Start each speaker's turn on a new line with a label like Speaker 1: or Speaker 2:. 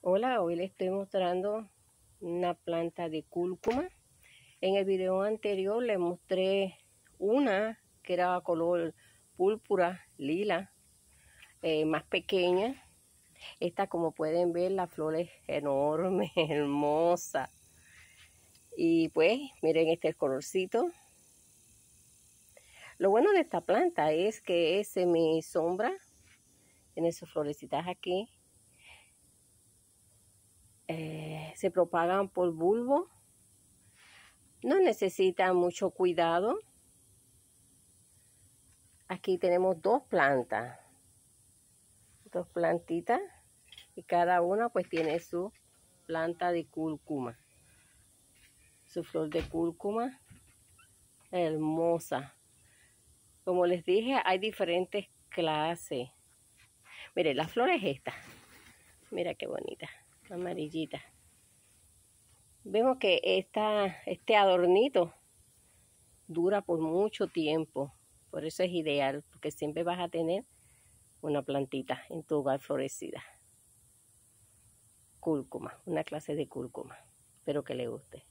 Speaker 1: Hola, hoy les estoy mostrando una planta de cúrcuma. En el video anterior les mostré una que era color púrpura, lila, eh, más pequeña. Esta, como pueden ver, la flor es enorme, hermosa. Y pues, miren este colorcito. Lo bueno de esta planta es que es semi sombra. Tiene sus florecitas aquí eh, se propagan por bulbo. No necesita mucho cuidado. Aquí tenemos dos plantas, dos plantitas y cada una pues tiene su planta de cúrcuma, su flor de cúrcuma hermosa. Como les dije, hay diferentes clases. Mire, la flor es esta. Mira qué bonita amarillita. Vemos que esta, este adornito dura por mucho tiempo, por eso es ideal, porque siempre vas a tener una plantita en tu hogar florecida. Cúrcuma, una clase de cúrcuma, espero que le guste.